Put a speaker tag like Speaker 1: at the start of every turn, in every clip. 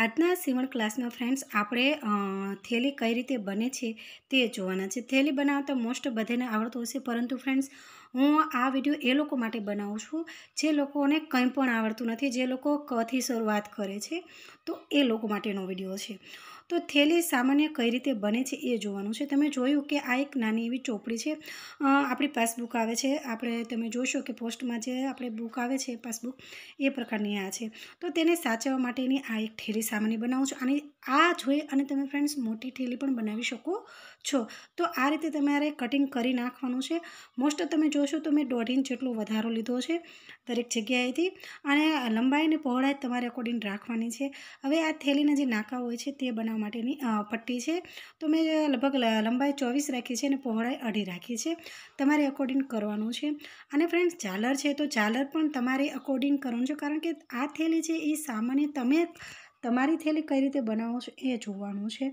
Speaker 1: આજના સીવણ ક્લાસમાં ફ્રેન્ડ્સ આપણે થેલી કઈ રીતે બને છે તે જોવાના છે થેલી બનાવતા મોસ્ટ બધાને આવડતું હશે પરંતુ ફ્રેન્ડ્સ હું આ વિડીયો એ લોકો માટે બનાવું છું જે લોકોને કંઈ પણ આવડતું નથી જે લોકો કથી શરૂઆત કરે છે તો એ લોકો માટેનો વિડીયો છે તો થેલી સામાન્ય કઈ રીતે બને છે એ જોવાનું છે તમે જોયું કે આ એક નાની એવી ચોપડી છે આપણી પાસબુક આવે છે આપણે તમે જોશો કે પોસ્ટમાં જે આપણે બુક આવે છે પાસબુક એ પ્રકારની આ છે તો તેને સાચવવા માટેની આ એક થેલી સામાન્ય બનાવું છું અને આ જોઈ અને તમે ફ્રેન્ડ્સ મોટી થેલી પણ બનાવી શકો છો તો આ રીતે તમારે કટિંગ કરી નાખવાનું છે મોસ્ટ તમે જોશો તો મેં દોઢ ઇંચ જેટલો વધારો લીધો છે દરેક જગ્યાએથી અને લંબાઈ અને પહોળાઈ તમારે અકોર્ડિંગ રાખવાની છે હવે આ થેલીના જે નાકા હોય છે તે બનાવવા માટેની પટ્ટી છે તો મેં લગભગ લંબાઈ ચોવીસ રાખી છે અને પહોળાઈ અઢી રાખી છે તમારે અકોર્ડિંગ કરવાનું છે અને ફ્રેન્ડ્સ ઝાલર છે તો ઝાલર પણ તમારે અકોર્ડિંગ કરવાનું છે કારણ કે આ થેલી છે એ સામાન્ય તમે તમારી થેલી કઈ રીતે બનાવો છો એ જોવાનું છે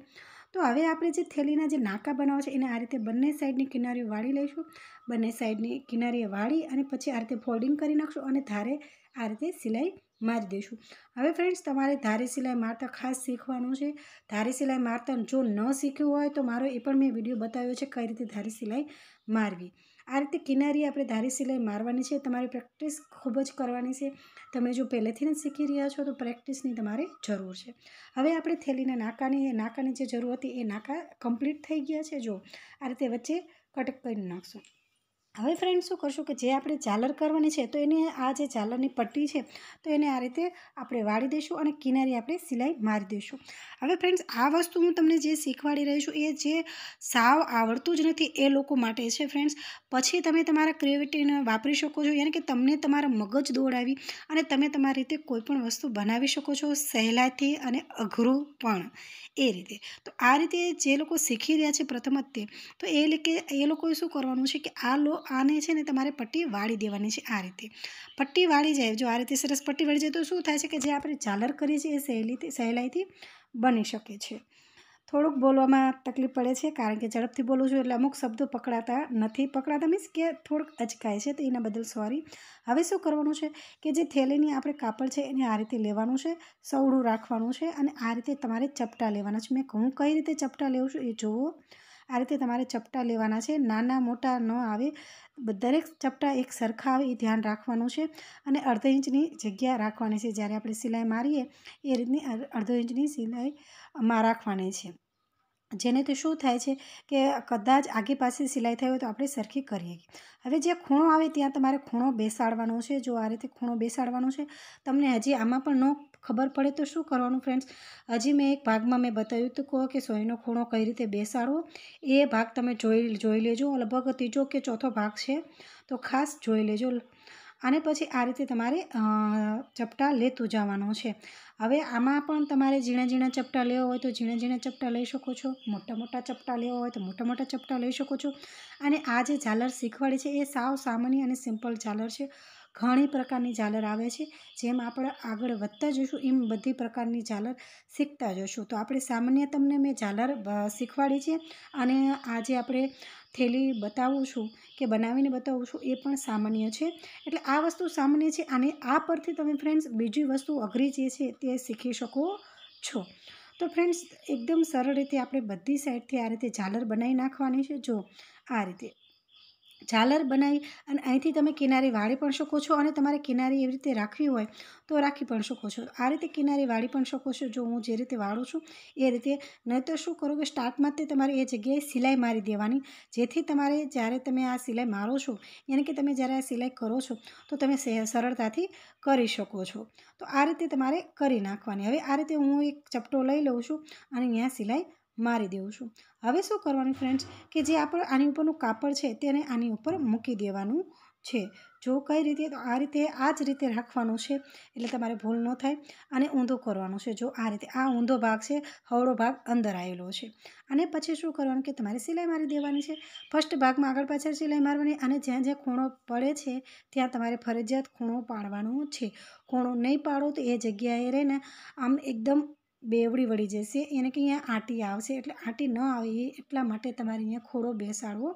Speaker 1: તો હવે આપણે જે થેલીના જે નાકા બનાવો છે એને આ રીતે બંને સાઈડની કિનારીઓ વાળી લઈશું બંને સાઈડની કિનારીએ વાળી અને પછી આ રીતે ફોલ્ડિંગ કરી નાખશું અને ધારે આ રીતે સિલાઈ મારી દઈશું હવે ફ્રેન્ડ્સ તમારે ધારી સિલાઈ મારતા ખાસ શીખવાનું છે ધારી સિલાઈ મારતા જો ન શીખ્યું હોય તો મારો એ પણ મેં વિડીયો બતાવ્યો છે કઈ રીતે ધારી સિલાઈ મારવી આ રીતે કિનારી આપણે ધારી સિલાઈ મારવાની છે તમારી પ્રેક્ટિસ ખૂબ જ કરવાની છે તમે જો પહેલેથી જ શીખી રહ્યા છો તો પ્રેક્ટિસની તમારે જરૂર છે હવે આપણે થેલીના નાકાની એ નાકાની જે જરૂર હતી એ નાકા કમ્પ્લીટ થઈ ગયા છે જો આ રીતે વચ્ચે કટક કરી નાખશું હવે ફ્રેન્ડ શું કરશું કે જે આપણે ઝાલર કરવાની છે તો એને આ જે ઝાલરની પટ્ટી છે તો એને આ રીતે આપણે વાળી દઈશું અને કિનારી આપણે સિલાઈ મારી દઈશું હવે ફ્રેન્ડ્સ આ વસ્તુ હું તમને જે શીખવાડી રહી છું એ જે સાવ આવડતું જ નથી એ લોકો માટે છે ફ્રેન્ડ્સ પછી તમે તમારા ક્રિએટિવને વાપરી શકો છો યાની કે તમને તમારા મગજ દોડાવી અને તમે તમારી રીતે કોઈપણ વસ્તુ બનાવી શકો છો સહેલાથી અને અઘરું પણ એ રીતે તો આ રીતે જે લોકો શીખી રહ્યા છે પ્રથમ તે તો એ કે એ લોકોએ શું કરવાનું છે કે આ લો આને છે ને તમારે પટ્ટી વાળી દેવાની છે આ રીતે પટ્ટી વાળી જાય જો આ રીતે સરસ પટ્ટી વાળી જાય તો શું થાય છે કે જે આપણે ઝાલર કરીએ છીએ એ સહેલીથી સહેલાઈથી બની શકે છે થોડુંક બોલવામાં તકલીફ પડે છે કારણ કે ઝડપથી બોલું છું એટલે અમુક શબ્દો પકડાતા નથી પકડાતા મીન્સ કે થોડુંક અચકાય છે તો એના બદલ સોરી હવે શું કરવાનું છે કે જે થેલીની આપણે કાપડ છે એને આ રીતે લેવાનું છે સૌડું રાખવાનું છે અને આ રીતે તમારે ચપટા લેવાના છે મેં હું કઈ રીતે ચપટા લેવું છું એ જુઓ આ રીતે તમારે ચપટા લેવાના છે નાના મોટા ન આવે દરેક ચપટા એક સરખા આવે એ ધ્યાન રાખવાનું છે અને અડધો ઇંચની જગ્યા રાખવાની છે જ્યારે આપણે સિલાઈ મારીએ એ રીતની અડધો ઇંચની સિલાઈમાં રાખવાની છે જેને તો શું થાય છે કે કદાચ આગે પાસે સિલાઈ થઈ હોય તો આપણે સરખી કરીએ હવે જે ખૂણો આવે ત્યાં તમારે ખૂણો બેસાડવાનો છે જો આ રીતે ખૂણો બેસાડવાનો છે તમને હજી આમાં પણ ન ખબર પડે તો શું કરવાનું ફ્રેન્ડ્સ હજી મેં એક ભાગમાં મેં બતાવ્યું હતું કહો કે સોયનો ખૂણો કઈ રીતે બેસાડવો એ ભાગ તમે જોઈ જોઈ લેજો લગભગ ત્રીજો કે ચોથો ભાગ છે તો ખાસ જોઈ લેજો અને પછી આ રીતે તમારે ચપટા લેતું જવાનું છે હવે આમાં પણ તમારે ઝીણા ઝીણા ચપટા લેવા હોય તો ઝીણા ઝીણા ચપટા લઈ શકો છો મોટા મોટા ચપટા લેવા હોય તો મોટા મોટા ચપટા લઈ શકો છો અને આ જે ઝાલર શીખવાડી છે એ સાવ સામાન્ય અને સિમ્પલ ઝાલર છે ઘણી પ્રકારની ઝાલર આવે છે જેમ આપણે આગળ વધતા જઈશું એમ બધી પ્રકારની ઝાલર શીખતા જઈશું તો આપણે સામાન્ય તમને મેં ઝાલર શીખવાડી છે અને આજે આપણે થેલી બતાવું છું કે બનાવીને બતાવું છું એ પણ સામાન્ય છે એટલે આ વસ્તુ સામાન્ય છે અને આ પરથી તમે ફ્રેન્ડ્સ બીજી વસ્તુ અઘરી જે છે તે શીખી શકો છો તો ફ્રેન્ડ્સ એકદમ સરળ રીતે આપણે બધી સાઈડથી આ રીતે ઝાલર બનાવી નાખવાની છે જો આ રીતે ઝાલર બનાવી અને અહીંથી તમે કિનારી વાળી પણ શકો છો અને તમારે કિનારી એવી રીતે રાખવી હોય તો રાખી પણ શકો છો આ રીતે કિનારી વાળી પણ શકો છો જો હું જે રીતે વાળું છું એ રીતે નહીંતર શું કરો કે સ્ટાર્ટમાં તે તમારે એ જગ્યાએ સિલાઈ મારી દેવાની જેથી તમારે જ્યારે તમે આ સિલાઈ મારો છો યાની કે તમે જ્યારે આ સિલાઈ કરો છો તો તમે સરળતાથી કરી શકો છો તો આ રીતે તમારે કરી નાખવાની હવે આ રીતે હું એક ચપટો લઈ લઉં છું અને અહીંયા સિલાઈ મારી દેવું છું હવે શું કરવાનું ફ્રેન્ડ્સ કે જે આપણે આની ઉપરનું કાપડ છે તેને આની ઉપર મૂકી દેવાનું છે જો કઈ રીતે તો આ રીતે આ જ રીતે રાખવાનું છે એટલે તમારે ભૂલ ન થાય અને ઊંધો કરવાનું છે જો આ રીતે આ ઊંધો ભાગ છે હવળો ભાગ અંદર આવેલો છે અને પછી શું કરવાનું કે તમારે સિલાઈ મારી દેવાની છે ફર્સ્ટ ભાગમાં આગળ પાછળ સિલાઈ મારવાની અને જ્યાં જ્યાં ખૂણો પડે છે ત્યાં તમારે ફરજિયાત ખૂણો પાડવાનો છે ખૂણો નહીં પાડો તો એ જગ્યાએ રહીને આમ એકદમ બેવડી વળી જશે એને કે અહીંયા આટી આવશે એટલે આંટી ન આવે એ એટલા માટે તમારે અહીંયા ખોળો બેસાડવો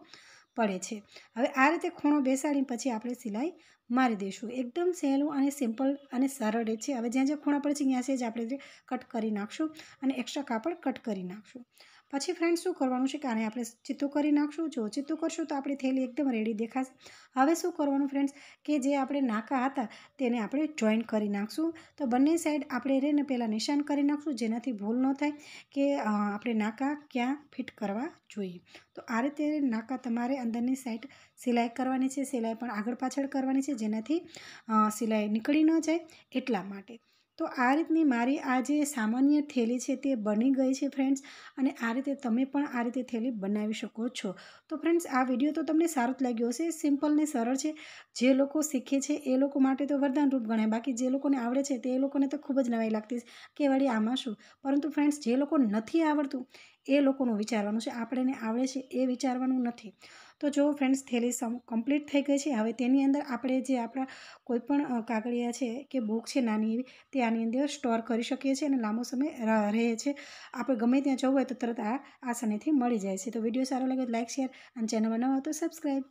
Speaker 1: પડે છે હવે આ રીતે ખૂણો બેસાડી પછી આપણે સિલાઈ મારી દઈશું એકદમ સહેલું અને સિમ્પલ અને સરળ છે હવે જ્યાં જ્યાં ખૂણા પડે છે ત્યાં છે જ આપણે કટ કરી નાખશું અને એક્સ્ટ્રા કાપડ કટ કરી નાખશું પછી ફ્રેન્ડ શું કરવાનું છે કે આને આપણે ચિત્તું કરી નાખશું જો ચિત્તું કરશું તો આપણી થેલી એકદમ રેડી દેખાશે હવે શું કરવાનું ફ્રેન્ડ્સ કે જે આપણે નાકા હતા તેને આપણે જોઈન કરી નાખશું તો બંને સાઈડ આપણે રહીને પહેલાં નિશાન કરી નાખશું જેનાથી ભૂલ ન થાય કે આપણે નાકા ક્યાં ફિટ કરવા જોઈએ તો આ રીતે નાકા તમારે અંદરની સાઈડ સિલાઈ કરવાની છે સિલાઈ પણ આગળ પાછળ કરવાની છે જેનાથી સિલાઈ નીકળી ન જાય એટલા માટે તો આ રીતની મારી આ જે સામાન્ય થેલી છે તે બની ગઈ છે ફ્રેન્ડ્સ અને આ રીતે તમે પણ આ રીતે થેલી બનાવી શકો છો તો ફ્રેન્ડ્સ આ વિડીયો તો તમને સારો જ લાગ્યો હશે સિમ્પલ ને સરળ છે જે લોકો શીખે છે એ લોકો માટે તો વરદાનરૂપ ગણાય બાકી જે લોકોને આવડે છે તે એ લોકોને તો ખૂબ જ નવાઈ લાગતી કે વળી આમાં શું પરંતુ ફ્રેન્ડ્સ જે લોકો નથી આવડતું એ લોકોનું વિચારવાનું છે આપણેને આવડે છે એ વિચારવાનું નથી તો જો ફ્રેન્ડ્સ થેલી કમ્પ્લીટ થઈ ગઈ છે હવે તેની અંદર આપણે જે આપણા કોઈપણ કાગળિયા છે કે બુક છે નાની એવી તે આની અંદર સ્ટોર કરી શકીએ છીએ અને લાંબો સમય રહે છે આપણે ગમે ત્યાં જવું હોય તો તરત આ આસાનીથી મળી જાય છે તો વિડીયો સારો લાગે લાઇક શેર અને ચેનલમાં ન તો સબસ્ક્રાઈબ